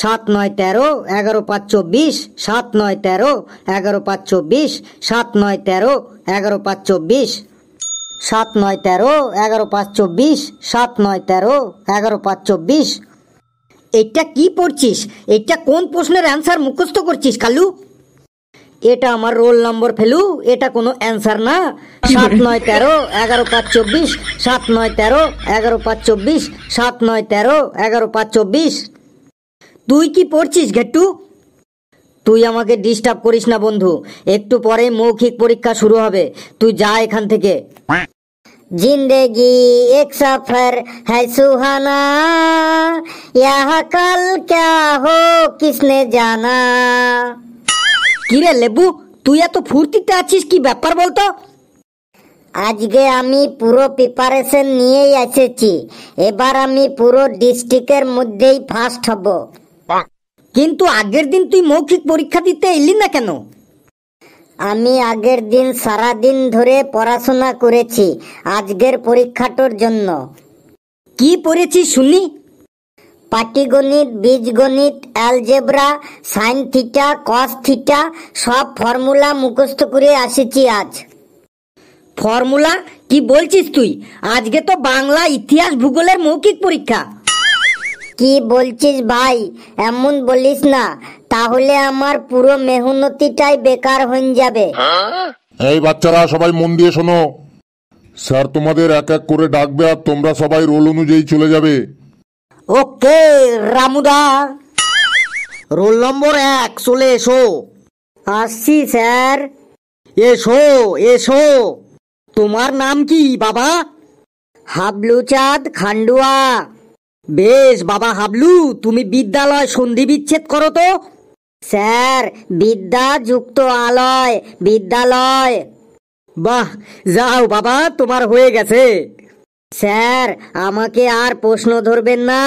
সাত নয় তেরো এগারো পাঁচ চব্বিশ সাত নয় তেরো এগারো পাঁচ চব্বিশ সাত নয় তেরো এগারো পাঁচ চব্বিশ সাত নয় তেরো এগারো পাঁচ চব্বিশ সাত নয় তেরো এগারো পাঁচ চব্বিশ এটা কি পড়ছিস এটা কোন প্রশ্নের অ্যান্সার মুখস্থ করছিস কালু এটা আমার রোল নম্বর ফেলু এটা কোনো অ্যান্সার না সাত নয় তেরো এগারো পাঁচ চব্বিশ সাত নয় তেরো এগারো পাঁচ চব্বিশ সাত নয় তেরো এগারো পাঁচ চব্বিশ তুই কি পড়ছিস গেট্টু তুই আমাকে ডিস্টার্ব করিস না বন্ধু একটু পরে মৌখিক পরীক্ষা শুরু হবে তুই যা এখান থেকে জিন্দেগি এক সফর হ্যায় সুহানা ইহা কাল ক্যা হো কিসনে জানা কি রে লেবু তুই এত ফুর্তিতে আছিস কি ব্যাপার বলতো আজকে আমি পুরো প্রিপারেশন নিয়েই এসেছি এবার আমি পুরো ডিস্ট্রিক্টের মধ্যেই ফার্স্ট হব কিন্তু আগের দিন তুই মৌখিক পরীক্ষা দিতে এলি না কেন আমি আগের দিন সারা দিন ধরে পড়াশোনা করেছি আজকের পরীক্ষাটার জন্য কি পড়েছি শুনি পাটিগণিত বীজগণিত algebra sine theta cos theta সব ফর্মুলা মুখস্থ করে আসেছি আজ ফর্মুলা কি বলছিস তুই আজকে তো বাংলা ইতিহাস ভূগোলের মৌখিক পরীক্ষা কি বলছিস ভাই এমন বলিস না তাহলে আমার পুরো মেহনতিটাই বেকার হয়ে যাবে হ্যাঁ? এই বাচ্চারা সবাই মন দিয়ে শোনো স্যার তোমাদের এক এক করে ডাকবে আর তোমরা সবাই রোল অনুযায়ী চলে যাবে ওকে রামুদা রোল নম্বর এক চলে এসো আসছি স্যার এসো এসো তোমার নাম কি বাবা হাবলু চাঁদ খান্ডুয়া বেশ বাবা হাবলু তুমি বিদ্যালয় সন্ধি বিচ্ছেদ করো তো স্যার বিদ্যা যুক্ত আলয় বিদ্যালয় বাহ যাও বাবা তোমার হয়ে গেছে স্যার আমাকে আর প্রশ্ন ধরবেন না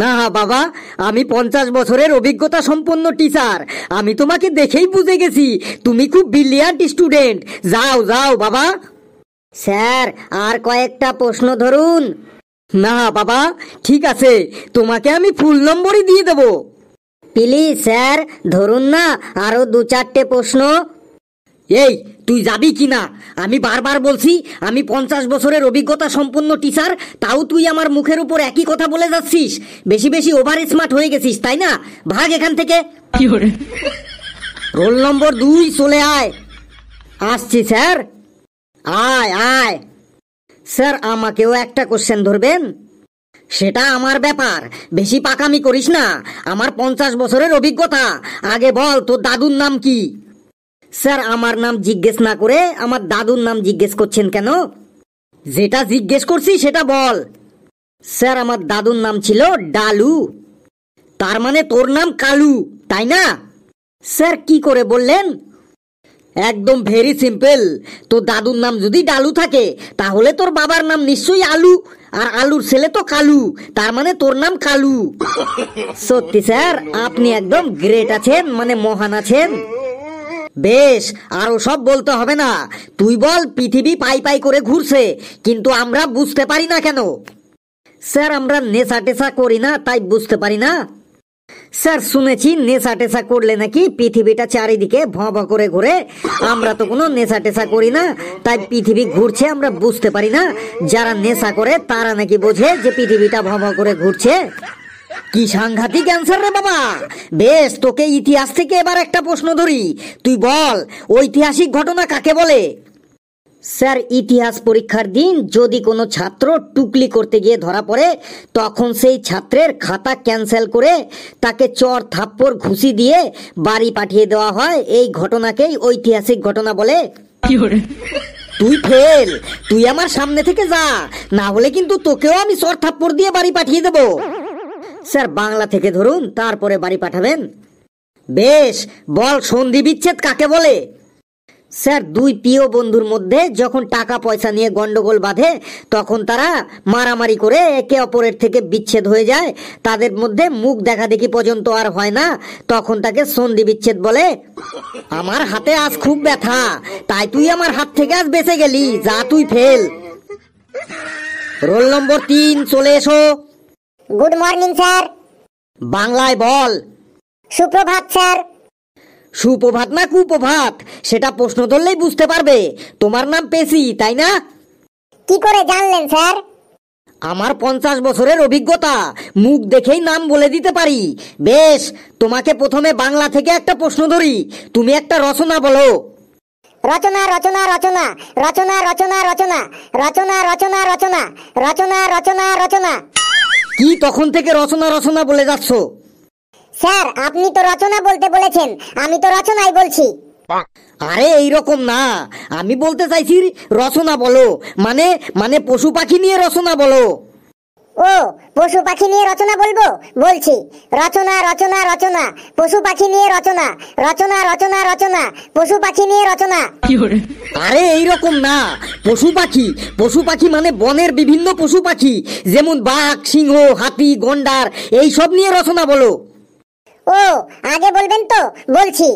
না বাবা আমি পঞ্চাশ বছরের অভিজ্ঞতা সম্পন্ন টিচার আমি তোমাকে দেখেই বুঝে গেছি তুমি খুব ব্রিলিয়ান্ট স্টুডেন্ট যাও যাও বাবা স্যার আর কয়েকটা প্রশ্ন ধরুন না বাবা ঠিক আছে তোমাকে আমি ফুল নম্বরই দিয়ে দেব প্লিজ স্যার ধরুন না আরো দু চারটে প্রশ্ন এই তুই যাবি কি না আমি বারবার বলছি আমি পঞ্চাশ বছরের অভিজ্ঞতা সম্পন্ন টিচার তাও তুই আমার মুখের উপর একই কথা বলে যাচ্ছিস বেশি বেশি ওভার স্মার্ট হয়ে গেছিস তাই না ভাগ এখান থেকে রোল নম্বর দুই চলে আয় আসছি স্যার আয় আয় স্যার আমাকেও একটা কোশ্চেন ধরবেন সেটা আমার ব্যাপার বেশি পাকামি করিস না আমার পঞ্চাশ বছরের অভিজ্ঞতা আগে বল তোর দাদুর নাম কি স্যার আমার নাম জিজ্ঞেস না করে আমার দাদুর নাম জিজ্ঞেস করছেন কেন যেটা জিজ্ঞেস করছি সেটা বল স্যার আমার দাদুর নাম ছিল ডালু তার মানে তোর নাম কালু তাই না স্যার কি করে বললেন একদম ভেরি সিম্পল তোর দাদুর নাম যদি ডালু থাকে তাহলে তোর বাবার নাম নিশ্চয়ই আলু আর আলুর ছেলে তো কালু তার মানে তোর নাম কালু সত্যি স্যার আপনি একদম গ্রেট আছেন মানে মহান আছেন বেশ আরো সব বলতে হবে না তুই বল পৃথিবী পাই পাই করে ঘুরছে কিন্তু আমরা বুঝতে পারি না কেন স্যার আমরা নেশা টেশা করি না তাই বুঝতে পারি না স্যার শুনেছি নেশা টেশা করলে নাকি পৃথিবীটা চারিদিকে ভঁ ভঁ করে ঘুরে আমরা তো কোনো নেশা টেশা করি না তাই পৃথিবী ঘুরছে আমরা বুঝতে পারি না যারা নেশা করে তারা নাকি বোঝে যে পৃথিবীটা ভঁ ভঁ করে ঘুরছে কি সাংঘাতিক অ্যান্সার রে বাবা বেশ তোকে ইতিহাস থেকে এবার একটা প্রশ্ন ধরি তুই বল ঐতিহাসিক ঘটনা কাকে বলে স্যার ইতিহাস পরীক্ষার দিন যদি কোনো ছাত্র টুকলি করতে গিয়ে ধরা পড়ে তখন সেই ছাত্রের খাতা ক্যান্সেল করে তাকে চর থাপ্পড় ঘুষি দিয়ে বাড়ি পাঠিয়ে দেওয়া হয় এই ঘটনাকেই ঐতিহাসিক ঘটনা বলে তুই ফেল তুই আমার সামনে থেকে যা না হলে কিন্তু তোকেও আমি চর থাপ্পড় দিয়ে বাড়ি পাঠিয়ে দেব স্যার বাংলা থেকে ধরুন তারপরে বাড়ি পাঠাবেন বেশ বল সন্ধি বিচ্ছেদ কাকে বলে স্যার দুই প্রিয় বন্ধুর মধ্যে যখন টাকা পয়সা নিয়ে গন্ডগোল বাঁধে তখন তারা মারামারি করে একে অপরের থেকে বিচ্ছেদ হয়ে যায় তাদের মধ্যে মুখ দেখা দেখি পর্যন্ত আর হয় না তখন তাকে সন্ধি বিচ্ছেদ বলে আমার হাতে আজ খুব ব্যথা তাই তুই আমার হাত থেকে আজ বেঁচে গেলি যা তুই ফেল রোল নম্বর তিন চলে এসো গুড মর্নিং স্যার বাংলায় বল সুপ্রভাত স্যার সুপ্রভাত না কুপ্রভাত সেটা প্রশ্ন ধরলেই বুঝতে পারবে তোমার নাম পেশি তাই না কি করে জানলেন স্যার আমার পঞ্চাশ বছরের অভিজ্ঞতা মুখ দেখেই নাম বলে দিতে পারি বেশ তোমাকে প্রথমে বাংলা থেকে একটা প্রশ্ন ধরি তুমি একটা রচনা বলো রচনা রচনা রচনা রচনা রচনা রচনা রচনা রচনা রচনা রচনা রচনা রচনা কি তখন থেকে রচনা রচনা বলে যাচ্ছ স্যার আপনি তো রচনা বলতে বলেছেন আমি তো রচনাই বলছি আরে এই রকম না আমি বলতে চাইছি রচনা বলো মানে মানে পশু পাখি নিয়ে রচনা বলো ও পশু পাখি নিয়ে রচনা বলবো বলছি রচনা রচনা রচনা পশু পাখি নিয়ে রচনা রচনা রচনা রচনা পশু পাখি নিয়ে রচনা আরে এই রকম না পশু পাখি পশু পাখি মানে বনের বিভিন্ন পশু পাখি যেমন বাঘ সিংহ হাতি গন্ডার এই সব নিয়ে রচনা বলো ও আগে বলবেন তো বলছি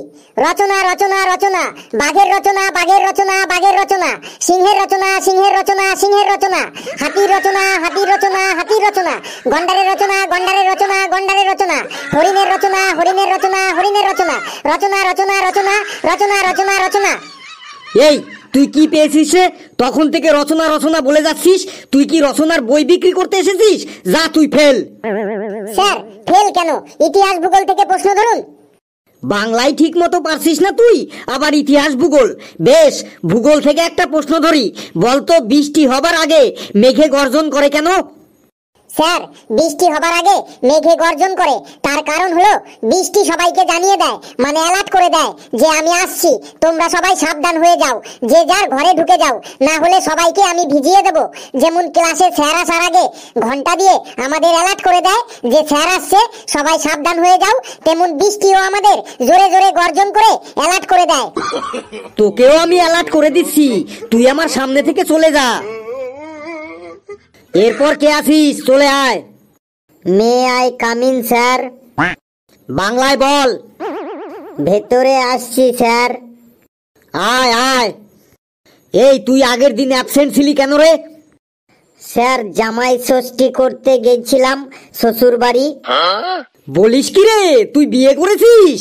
রচনা রচনা রচনা বাঘের রচনা বাঘের রচনা বাঘের রচনা সিংহের রচনা সিংহের রচনা সিংহের রচনা হাতির রচনা হাতির রচনা হাতির রচনা গন্ডারের রচনা গন্ডারের রচনা গন্ডারের রচনা হরিণের রচনা হরিণের রচনা হরিণের রচনা রচনা রচনা রচনা রচনা রচনা রচনা এই তুই কি পেয়েছিস তখন থেকে রচনা রচনা বলে যাচ্ছিস তুই কি রচনার বই বিক্রি করতে এসেছিস যা তুই ফেল স্যার ফেল কেন ইতিহাস ভূগোল থেকে প্রশ্ন ধরুন বাংলায় ঠিক মতো পারছিস না তুই আবার ইতিহাস ভূগোল বেশ ভূগোল থেকে একটা প্রশ্ন ধরি বলতো বৃষ্টি হবার আগে মেঘে গর্জন করে কেন স্যার বৃষ্টি হবার আগে মেঘে গর্জন করে তার কারণ হলো বৃষ্টি সবাইকে জানিয়ে দেয় মানে অ্যালার্ট করে দেয় যে আমি আসছি তোমরা সবাই সাবধান হয়ে যাও যে যার ঘরে ঢুকে যাও না হলে সবাইকে আমি ভিজিয়ে দেব যেমন ক্লাসে স্যার আসার আগে ঘন্টা দিয়ে আমাদের অ্যালার্ট করে দেয় যে স্যার আসছে সবাই সাবধান হয়ে যাও তেমন বৃষ্টিও আমাদের জোরে জোরে গর্জন করে অ্যালার্ট করে দেয় তোকেও আমি অ্যালার্ট করে দিচ্ছি তুই আমার সামনে থেকে চলে যা এরপর কে আসিস চলে আয় মে আই কামিন স্যার বাংলায় বল ভেতরে আসছি স্যার আয় আয় এই তুই আগের দিন অ্যাবসেন্ট ছিলি কেন রে স্যার জামাই ষষ্ঠী করতে গেছিলাম শ্বশুর বাড়ি বলিস কি রে তুই বিয়ে করেছিস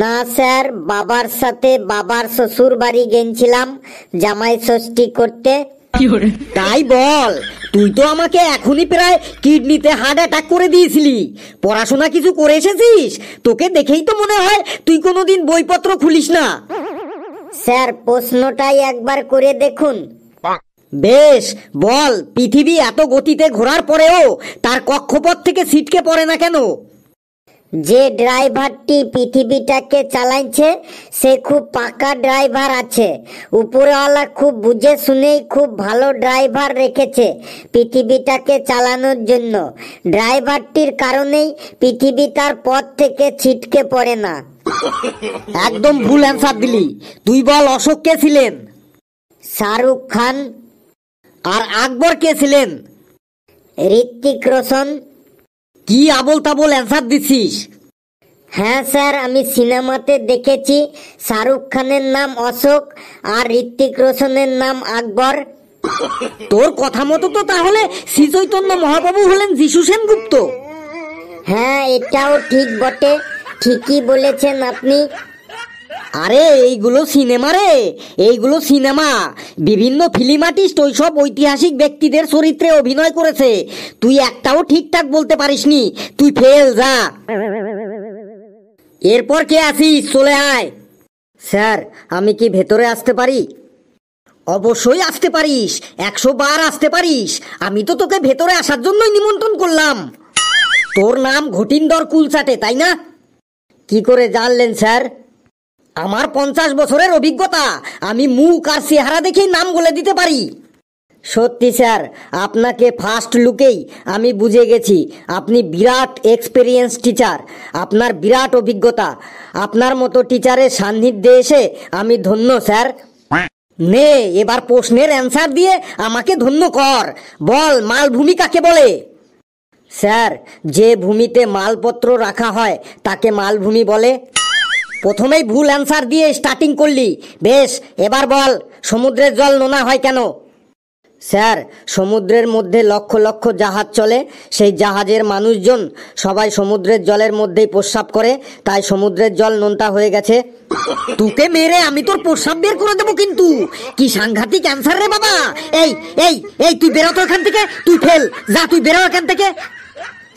না স্যার বাবার সাথে বাবার শ্বশুর বাড়ি গেছিলাম জামাই ষষ্ঠী করতে তাই বল তুই তো আমাকে এখনই প্রায় কিডনিতে হার্ট অ্যাটাক করে দিয়েছিলি পড়াশোনা কিছু করে এসেছিস তোকে দেখেই তো মনে হয় তুই কোনোদিন বইপত্র খুলিস না স্যার প্রশ্নটাই একবার করে দেখুন বেশ বল পৃথিবী এত গতিতে ঘোরার পরেও তার কক্ষপথ থেকে ছিটকে পড়ে না কেন যে ড্রাইভারটি পৃথিবীটাকে চালাইছে সে খুব পাকা ড্রাইভার আছে উপরওয়ালা খুব বুঝে শুনেই খুব ভালো ড্রাইভার রেখেছে পৃথিবীটাকে চালানোর জন্য ড্রাইভারটির কারণেই পৃথিবী তার পথ থেকে ছিটকে পড়ে না একদম ভুল অ্যান্সার দিলি তুই বল অশোক কে ছিলেন শাহরুখ খান আর আকবর কে ছিলেন ঋত্বিক রোশন কি আবল তাবল অ্যান্সার দিছিস হ্যাঁ স্যার আমি সিনেমাতে দেখেছি শাহরুখ খানের নাম অশোক আর ঋত্বিক রোশনের নাম আকবর তোর কথা মতো তো তাহলে শ্রী চৈতন্য মহাপ্রভু হলেন যিশু সেনগুপ্ত হ্যাঁ এটাও ঠিক বটে ঠিকই বলেছেন আপনি আরে এইগুলো সিনেমা রে এইগুলো সিনেমা বিভিন্ন ফিল্ম আর্টিস্ট ওইসব ঐতিহাসিক ব্যক্তিদের চরিত্রে অভিনয় করেছে তুই একটাও ঠিকঠাক বলতে পারিসনি তুই ফেল যা এরপর কে আসিস চলে আয় স্যার আমি কি ভেতরে আসতে পারি অবশ্যই আসতে পারিস একশো বার আসতে পারিস আমি তো তোকে ভেতরে আসার জন্যই নিমন্ত্রণ করলাম তোর নাম ঘটিন্দর কুলচাটে তাই না কি করে জানলেন স্যার আমার পঞ্চাশ বছরের অভিজ্ঞতা আমি মুখ আর চেহারা দেখেই নাম বলে দিতে পারি সত্যি স্যার আপনাকে ফার্স্ট লুকেই আমি বুঝে গেছি আপনি বিরাট এক্সপিরিয়েন্স টিচার আপনার বিরাট অভিজ্ঞতা আপনার মতো টিচারের সান্নিধ্যে এসে আমি ধন্য স্যার নে এবার প্রশ্নের অ্যান্সার দিয়ে আমাকে ধন্য কর বল মালভূমি কাকে বলে স্যার যে ভূমিতে মালপত্র রাখা হয় তাকে মালভূমি বলে প্রথমেই ভুল অ্যান্সার দিয়ে স্টার্টিং করলি বেশ এবার বল সমুদ্রের জল নোনা হয় কেন স্যার সমুদ্রের মধ্যে লক্ষ লক্ষ জাহাজ চলে সেই জাহাজের মানুষজন সবাই সমুদ্রের জলের মধ্যেই প্রস্রাব করে তাই সমুদ্রের জল নোনতা হয়ে গেছে তোকে মেরে আমি তোর প্রস্রাব বের করে দেবো কিন্তু কি সাংঘাতিক অ্যান্সার রে বাবা এই এই এই তুই বেরো তো এখান থেকে তুই ফেল যা তুই বেরো এখান থেকে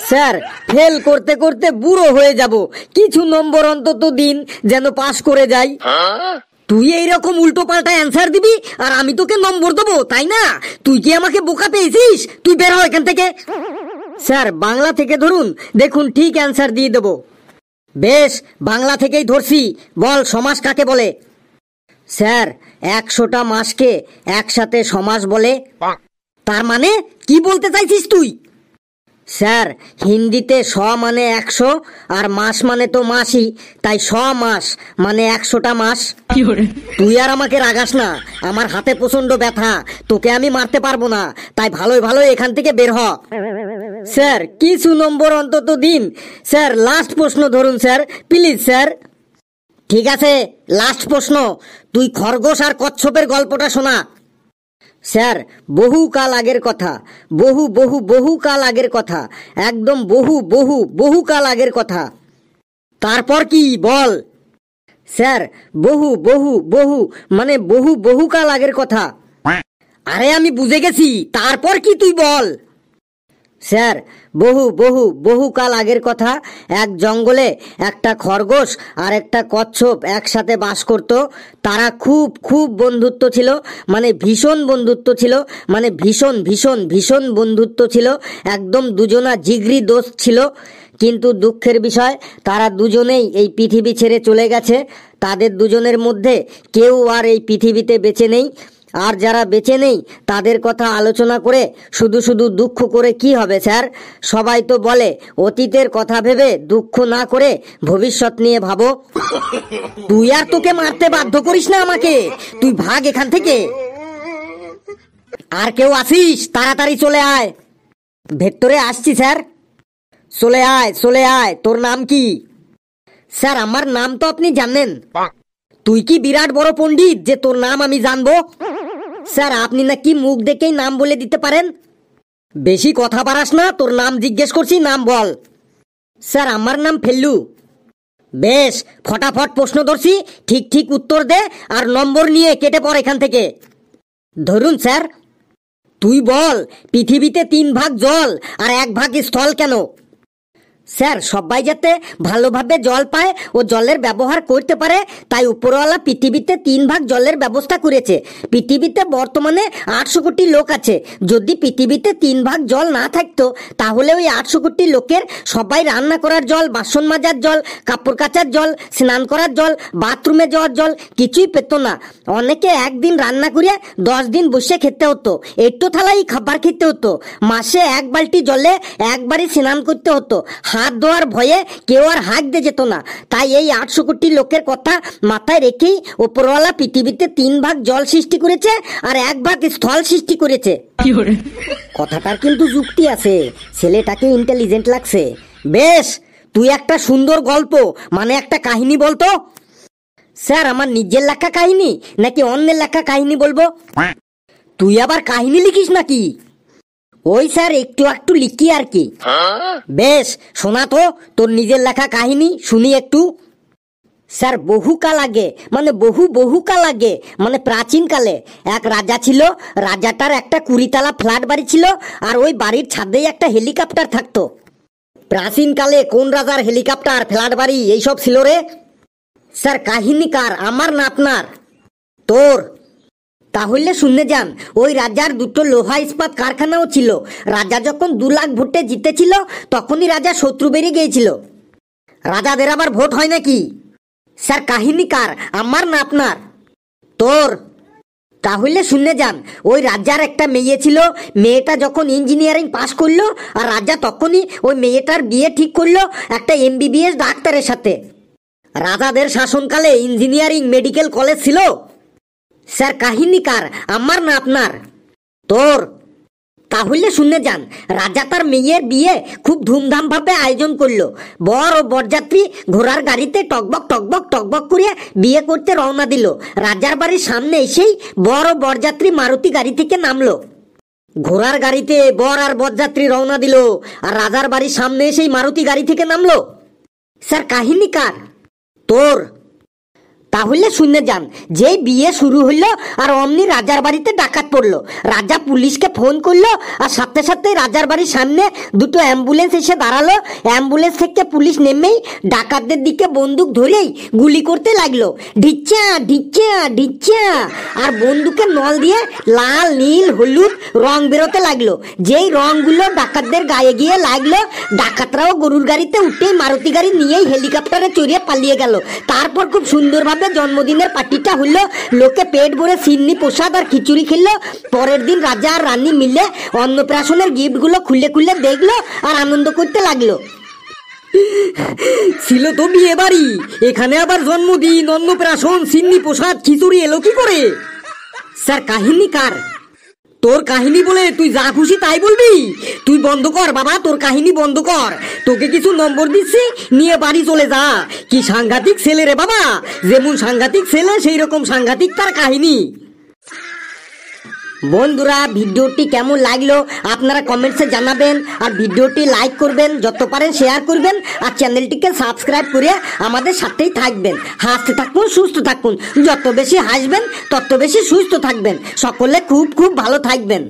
স্যার ফেল করতে করতে বুড়ো হয়ে যাব কিছু নম্বর অন্তত দিন যেন পাশ করে যাই তুই রকম উল্টো পাল্টা অ্যান্সার দিবি আর আমি তোকে নম্বর দেবো তাই না তুই কি আমাকে বোকা পেয়েছিস তুই বের হয় এখান থেকে স্যার বাংলা থেকে ধরুন দেখুন ঠিক অ্যান্সার দিয়ে দেবো বেশ বাংলা থেকেই ধরছি বল সমাজ কাকে বলে স্যার একশোটা মাসকে একসাথে সমাজ বলে তার মানে কি বলতে চাইছিস তুই স্যার হিন্দিতে স মানে একশো আর মাস মানে তো মাসই তাই স মাস মানে একশোটা মাস তুই আর আমাকে রাগাস না আমার হাতে প্রচন্ড ব্যথা তোকে আমি মারতে পারবো না তাই ভালোই ভালো এখান থেকে বের হ স্যার কিছু নম্বর অন্তত দিন স্যার লাস্ট প্রশ্ন ধরুন স্যার প্লিজ স্যার ঠিক আছে লাস্ট প্রশ্ন তুই খরগোশ আর কচ্ছপের গল্পটা শোনা স্যার বহু কাল আগের কথা বহু বহু বহু কাল আগের কথা একদম বহু বহু বহু কাল আগের কথা তারপর কি বল স্যার বহু বহু বহু মানে বহু বহু কাল আগের কথা আরে আমি বুঝে গেছি তারপর কি তুই বল স্যার বহু বহু বহুকাল আগের কথা এক জঙ্গলে একটা খরগোশ আর একটা কচ্ছপ একসাথে বাস করত তারা খুব খুব বন্ধুত্ব ছিল মানে ভীষণ বন্ধুত্ব ছিল মানে ভীষণ ভীষণ ভীষণ বন্ধুত্ব ছিল একদম দুজনা জিগরি দোষ ছিল কিন্তু দুঃখের বিষয় তারা দুজনেই এই পৃথিবী ছেড়ে চলে গেছে তাদের দুজনের মধ্যে কেউ আর এই পৃথিবীতে বেঁচে নেই আর যারা বেঁচে নেই তাদের কথা আলোচনা করে শুধু শুধু দুঃখ করে কি হবে স্যার সবাই তো বলে অতীতের কথা ভেবে দুঃখ না করে ভবিষ্যৎ নিয়ে ভাবো তুই আর তোকে মারতে বাধ্য করিস না আমাকে তুই ভাগ এখান থেকে আর কেউ আসিস তাড়াতাড়ি চলে আয় ভেতরে আসছি স্যার চলে আয় চলে আয় তোর নাম কি স্যার আমার নাম তো আপনি জানেন তুই কি বিরাট বড় পণ্ডিত যে তোর নাম আমি জানবো স্যার আপনি নাকি মুখ দেখেই নাম বলে দিতে পারেন বেশি কথা পারাস না তোর নাম জিজ্ঞেস করছি নাম বল স্যার আমার নাম ফেল্লু বেশ ফটাফট প্রশ্ন ধরছি ঠিক ঠিক উত্তর দে আর নম্বর নিয়ে কেটে পড় এখান থেকে ধরুন স্যার তুই বল পৃথিবীতে তিন ভাগ জল আর এক ভাগ স্থল কেন স্যার সবাই যাতে ভালোভাবে জল পায় ও জলের ব্যবহার করতে পারে তাই উপরওয়ালা পৃথিবীতে তিন ভাগ জলের ব্যবস্থা করেছে পৃথিবীতে বর্তমানে আটশো কোটি লোক আছে যদি পৃথিবীতে তিন ভাগ জল না থাকতো তাহলে ওই আটশো কোটি লোকের সবাই রান্না করার জল বাসন মাজার জল কাপড় কাচার জল স্নান করার জল বাথরুমে যাওয়ার জল কিছুই পেত না অনেকে একদিন রান্না করে দশ দিন বসে খেতে হতো একটু থালাই খাবার খেতে হতো মাসে এক বালতি জলে একবারই স্নান করতে হতো হাত দেওয়ার ভয়ে কেউ আর দিয়ে যেত না তাই এই আটশো কোটি লোকের কথা মাথায় রেখেই ওপরওয়ালা পৃথিবীতে তিন ভাগ জল সৃষ্টি করেছে আর এক ভাগ স্থল সৃষ্টি করেছে কথাটার কিন্তু যুক্তি আছে ছেলেটাকে ইন্টেলিজেন্ট লাগছে বেশ তুই একটা সুন্দর গল্প মানে একটা কাহিনী বলতো স্যার আমার নিজের লেখা কাহিনী নাকি অন্যের লেখা কাহিনী বলবো তুই আবার কাহিনী লিখিস নাকি ওই স্যার একটু একটু লিখি আর কি বেশ শোনা তো তোর নিজের লেখা কাহিনী শুনি একটু স্যার বহুকাল আগে মানে বহু বহুকাল আগে মানে প্রাচীনকালে এক রাজা ছিল রাজাটার একটা কুড়িতলা ফ্ল্যাট বাড়ি ছিল আর ওই বাড়ির ছাদেই একটা হেলিকপ্টার থাকতো প্রাচীনকালে কোন রাজার হেলিকপ্টার ফ্ল্যাট বাড়ি এইসব ছিল রে স্যার কার আমার না আপনার তোর তাহলে শুনে যান ওই রাজার দুটো লোহা ইস্পাত কারখানাও ছিল রাজা যখন দু লাখ ভোটে জিতেছিল তখনই রাজা শত্রু বেরিয়ে গিয়েছিল রাজাদের আবার ভোট হয় নাকি স্যার কাহিনী কার আমার না আপনার তোর তাহলে শুনে যান ওই রাজার একটা মেয়ে ছিল মেয়েটা যখন ইঞ্জিনিয়ারিং পাস করলো আর রাজা তখনই ওই মেয়েটার বিয়ে ঠিক করলো একটা এমবিবিএস ডাক্তারের সাথে রাজাদের শাসনকালে ইঞ্জিনিয়ারিং মেডিকেল কলেজ ছিল স্যার কার আমার না আপনার তোর তাহলে শুনে যান রাজা তার মেয়ের বিয়ে খুব ধুমধামভাবে আয়োজন করলো বর ও বরযাত্রী ঘোড়ার গাড়িতে টকবক টকবক টকবক করে বিয়ে করতে রওনা দিল রাজার বাড়ির সামনে এসেই বর ও বরযাত্রী মারুতি গাড়ি থেকে নামলো ঘোড়ার গাড়িতে বর আর বরযাত্রী রওনা দিল আর রাজার বাড়ির সামনে এসেই মারুতি গাড়ি থেকে নামলো স্যার কার তোর তাহলে শুনে যান যে বিয়ে শুরু হলো আর অমনি রাজার বাড়িতে ডাকাত পড়লো রাজা পুলিশকে ফোন করলো আর সাথে সাথে রাজার বাড়ির সামনে দুটো অ্যাম্বুলেন্স এসে দাঁড়ালো অ্যাম্বুলেন্স থেকে পুলিশ নেমেই ডাকাতদের দিকে বন্দুক ধরেই গুলি করতে লাগলো ঢিচ্ছা ঢিচ্ছা ঢিচ্ছা আর বন্দুকের নল দিয়ে লাল নীল হলুদ রং বেরোতে লাগলো যেই রংগুলো ডাকাতদের গায়ে গিয়ে লাগলো ডাকাতরাও গরুর গাড়িতে উঠেই মারুতি গাড়ি নিয়েই হেলিকপ্টারে চড়িয়ে পালিয়ে গেল তারপর খুব সুন্দরভাবে রাতে জন্মদিনের পার্টিটা হলো লোকে পেট ভরে সিন্নি প্রসাদ আর খিচুড়ি খেললো পরের দিন রাজা আর রানী মিলে অন্নপ্রাশনের গিফটগুলো খুলে খুলে দেখলো আর আনন্দ করতে লাগলো ছিল তো বিয়ে বাড়ি এখানে আবার জন্মদিন অন্নপ্রাশন সিন্নি প্রসাদ খিচুড়ি এলো কি করে স্যার কাহিনী কার তোর কাহিনী বলে তুই যা খুশি তাই বলবি তুই বন্ধ কর বাবা তোর কাহিনী বন্ধ কর তোকে কিছু নম্বর দিচ্ছি নিয়ে বাড়ি চলে যা কি সাংঘাতিক ছেলে রে বাবা যেমন সাংঘাতিক ছেলে সেই রকম সাংঘাতিক তার কাহিনী বন্ধুরা ভিডিওটি কেমন লাগলো আপনারা কমেন্টসে জানাবেন আর ভিডিওটি লাইক করবেন যত পারেন শেয়ার করবেন আর চ্যানেলটিকে সাবস্ক্রাইব করে আমাদের সাথেই থাকবেন হাসতে থাকুন সুস্থ থাকুন যত বেশি হাসবেন তত বেশি সুস্থ থাকবেন সকলে খুব খুব ভালো থাকবেন